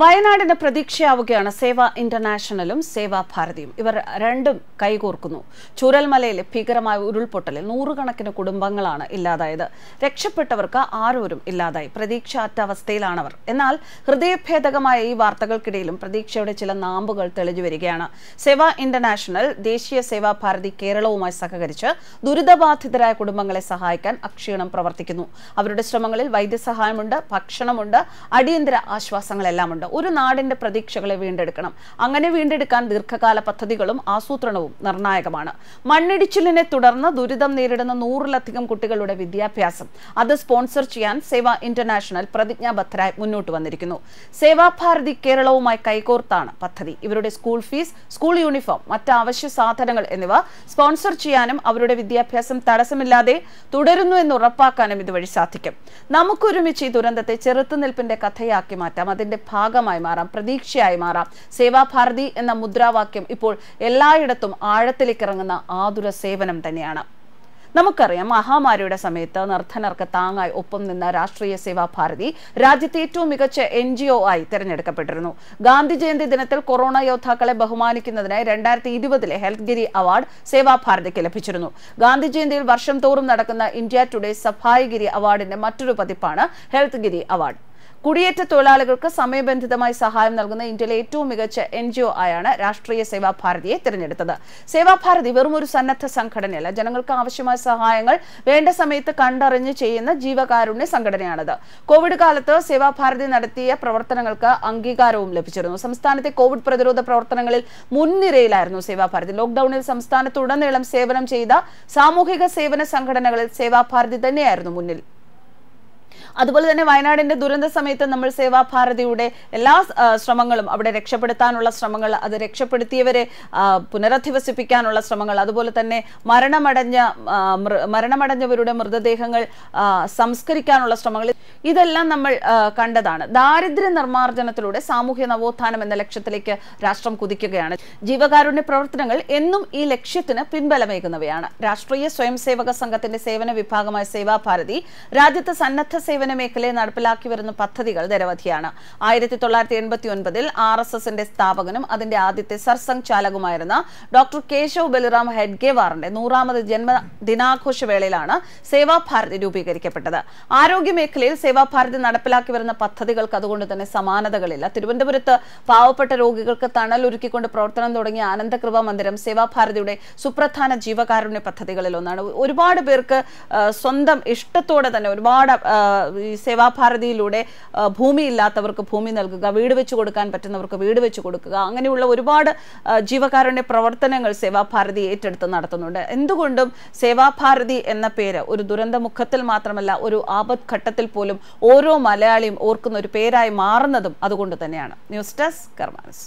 വയനാടിന് പ്രതീക്ഷയാവുകയാണ് സേവ ഇന്റർനാഷണലും സേവാ ഭാരതിയും ഇവർ രണ്ടും കൈകോർക്കുന്നു ചൂരൽമലയിലെ ഭീകരമായ ഉരുൾപൊട്ടലിൽ നൂറുകണക്കിന് കുടുംബങ്ങളാണ് ഇല്ലാതായത് രക്ഷപ്പെട്ടവർക്ക് ആരോരും ഇല്ലാതായി പ്രതീക്ഷാറ്റ അവസ്ഥയിലാണവർ എന്നാൽ ഹൃദയഭേദകമായ ഈ വാർത്തകൾക്കിടയിലും പ്രതീക്ഷയുടെ ചില നാമ്പുകൾ തെളിഞ്ഞു വരികയാണ് സേവ ഇന്റർനാഷണൽ ദേശീയ സേവാ ഭാരതി കേരളവുമായി സഹകരിച്ച് ദുരിതബാധിതരായ കുടുംബങ്ങളെ സഹായിക്കാൻ അക്ഷീണം പ്രവർത്തിക്കുന്നു അവരുടെ ശ്രമങ്ങളിൽ വൈദ്യസഹായമുണ്ട് ഭക്ഷണമുണ്ട് അടിയന്തര ആശ്വാസങ്ങളെല്ലാം ആവശ്യമുണ്ട് ഒരു നാടിന്റെ പ്രതീക്ഷകളെ വീണ്ടെടുക്കണം അങ്ങനെ വീണ്ടെടുക്കാൻ ദീർഘകാല പദ്ധതികളും ആസൂത്രണവും നിർണായകമാണ് മണ്ണിടിച്ചിലിനെ തുടർന്ന് ദുരിതം നേരിടുന്ന നൂറിലധികം കുട്ടികളുടെ വിദ്യാഭ്യാസം അത് സ്പോൺസർ ചെയ്യാൻ സേവ ഇന്റർനാഷണൽ പ്രതിജ്ഞാബദ്ധരായി മുന്നോട്ട് വന്നിരിക്കുന്നു സേവാഭാരതി കേരളവുമായി കൈകോർത്താണ് പദ്ധതി ഇവരുടെ സ്കൂൾ ഫീസ് സ്കൂൾ യൂണിഫോം മറ്റ് അവശ്യ സാധനങ്ങൾ എന്നിവ സ്പോൺസർ ചെയ്യാനും അവരുടെ വിദ്യാഭ്യാസം തടസ്സമില്ലാതെ തുടരുന്നു എന്ന് ഉറപ്പാക്കാനും ഇതുവഴി സാധിക്കും നമുക്കൊരുമിച്ച് ഈ ദുരന്തത്തെ ചെറുത്തുനിൽപ്പിന്റെ കഥയാക്കി മാറ്റാം അതിന്റെ ഭാഗം ഭാഗമായി മാറാം പ്രതീക്ഷയായി മാറാം സേവാഭാരതി എന്ന മുദ്രാവാക്യം ഇപ്പോൾ എല്ലായിടത്തും ആഴത്തിലേക്ക് ഇറങ്ങുന്ന ആതുര സേവനം തന്നെയാണ് നമുക്കറിയാം മഹാമാരിയുടെ സമയത്ത് നിർധനർക്ക് താങ്ങായി ഒപ്പം നിന്ന രാഷ്ട്രീയ സേവാ ഭാരതി രാജ്യത്തെ ഏറ്റവും മികച്ച എൻ ജി ഒ ആയി തെരഞ്ഞെടുക്കപ്പെട്ടിരുന്നു ഗാന്ധി ജയന്തി ദിനത്തിൽ കൊറോണ യോദ്ധാക്കളെ ബഹുമാനിക്കുന്നതിനായി രണ്ടായിരത്തി ഇരുപതിലെ ഹെൽത്ത് ഗിരി അവാർഡ് സേവാ ഭാരതിക്ക് ലഭിച്ചിരുന്നു ഗാന്ധി ജയന്തിയിൽ വർഷം തോറും നടക്കുന്ന ഇന്ത്യ ടുഡേ സഫായിഗിരി അവാർഡിന്റെ മറ്റൊരു പതിപ്പാണ് ഹെൽത്ത് ഗിരി അവാർഡ് കുടിയേറ്റ തൊഴിലാളികൾക്ക് സമയബന്ധിതമായി സഹായം നൽകുന്ന ഇന്ത്യയിലെ ഏറ്റവും മികച്ച എൻ ജി ഒ ആയാണ് രാഷ്ട്രീയ സേവാ ഭാരതിയെ തിരഞ്ഞെടുത്തത് സേവാഭാരതി വെറും ഒരു സന്നദ്ധ സംഘടനയല്ല ജനങ്ങൾക്ക് ആവശ്യമായ സഹായങ്ങൾ വേണ്ട സമയത്ത് കണ്ടറിഞ്ഞ് ചെയ്യുന്ന ജീവകാരുണ്യ സംഘടനയാണിത് കോവിഡ് കാലത്ത് സേവാഭാരതി നടത്തിയ പ്രവർത്തനങ്ങൾക്ക് അംഗീകാരവും ലഭിച്ചിരുന്നു സംസ്ഥാനത്തെ കോവിഡ് പ്രതിരോധ പ്രവർത്തനങ്ങളിൽ മുൻനിരയിലായിരുന്നു സേവാഭാരതി ലോക്ഡൌണിൽ സംസ്ഥാനത്തുടനീളം സേവനം ചെയ്ത സാമൂഹിക സേവന സംഘടനകളിൽ സേവാഭാരതി തന്നെയായിരുന്നു മുന്നിൽ അതുപോലെ തന്നെ വയനാടിന്റെ ദുരന്ത സമയത്ത് നമ്മൾ സേവാഭാരതിയുടെ എല്ലാ ശ്രമങ്ങളും അവിടെ രക്ഷപ്പെടുത്താനുള്ള ശ്രമങ്ങൾ അത് രക്ഷപ്പെടുത്തിയവരെ പുനരധിവസിപ്പിക്കാനുള്ള ശ്രമങ്ങൾ അതുപോലെ തന്നെ മരണമടഞ്ഞ മരണമടഞ്ഞവരുടെ മൃതദേഹങ്ങൾ സംസ്കരിക്കാനുള്ള ശ്രമങ്ങൾ ഇതെല്ലാം നമ്മൾ കണ്ടതാണ് ദാരിദ്ര്യ നിർമ്മാർജ്ജനത്തിലൂടെ സാമൂഹ്യ നവോത്ഥാനം എന്ന ലക്ഷ്യത്തിലേക്ക് രാഷ്ട്രം കുതിക്കുകയാണ് ജീവകാരുണ്യ പ്രവർത്തനങ്ങൾ എന്നും ഈ ലക്ഷ്യത്തിന് പിൻബലമേകുന്നവയാണ് രാഷ്ട്രീയ സ്വയംസേവക സംഘത്തിന്റെ സേവന വിഭാഗമായ സേവാഭാരതി രാജ്യത്ത് സന്നദ്ധ സേവന സേവന മേഖലയെ നടപ്പിലാക്കി വരുന്ന പദ്ധതികൾ നിരവധിയാണ് ആയിരത്തി തൊള്ളായിരത്തി എൺപത്തി ഒൻപതിൽ ആർ എസ് എസിന്റെ സ്ഥാപകനും അതിന്റെ ആദ്യത്തെ സർസംഘ് ചാലകുമായിരുന്ന ഡോക്ടർ കേശവ് ബലിറാം ഹെഡ്ഗേവാറിന്റെ നൂറാമത് ജന്മദിനാഘോഷ വേളയിലാണ് സേവാഭാരതി രൂപീകരിക്കപ്പെട്ടത് ആരോഗ്യ മേഖലയിൽ സേവാഭാരതി നടപ്പിലാക്കി വരുന്ന പദ്ധതികൾക്ക് അതുകൊണ്ട് തന്നെ സമാനതകളില്ല തിരുവനന്തപുരത്ത് പാവപ്പെട്ട രോഗികൾക്ക് തണൽ ഒരുക്കിക്കൊണ്ട് പ്രവർത്തനം തുടങ്ങിയ ആനന്ദകൃപ മന്ദിരം സേവാഭാരതിയുടെ സുപ്രധാന ജീവകാരുണ്യ പദ്ധതികളിൽ ഒന്നാണ് ഒരുപാട് പേർക്ക് സ്വന്തം ഇഷ്ടത്തോടെ തന്നെ ഒരുപാട് ഈ സേവാഭാരതിയിലൂടെ ഭൂമി ഇല്ലാത്തവർക്ക് ഭൂമി നൽകുക വീട് വെച്ച് കൊടുക്കാൻ പറ്റുന്നവർക്ക് വീട് വെച്ച് കൊടുക്കുക അങ്ങനെയുള്ള ഒരുപാട് ജീവകാരുണ്യ പ്രവർത്തനങ്ങൾ സേവാഭാരതി ഏറ്റെടുത്ത് നടത്തുന്നുണ്ട് എന്തുകൊണ്ടും സേവാഭാരതി എന്ന പേര് ഒരു ദുരന്തമുഖത്തിൽ മാത്രമല്ല ഒരു ആപത് ഘട്ടത്തിൽ പോലും ഓരോ മലയാളിയും ഓർക്കുന്ന ഒരു പേരായി മാറുന്നതും അതുകൊണ്ട് തന്നെയാണ് ന്യൂസ് ഡെസ്ക് കർമാനസ്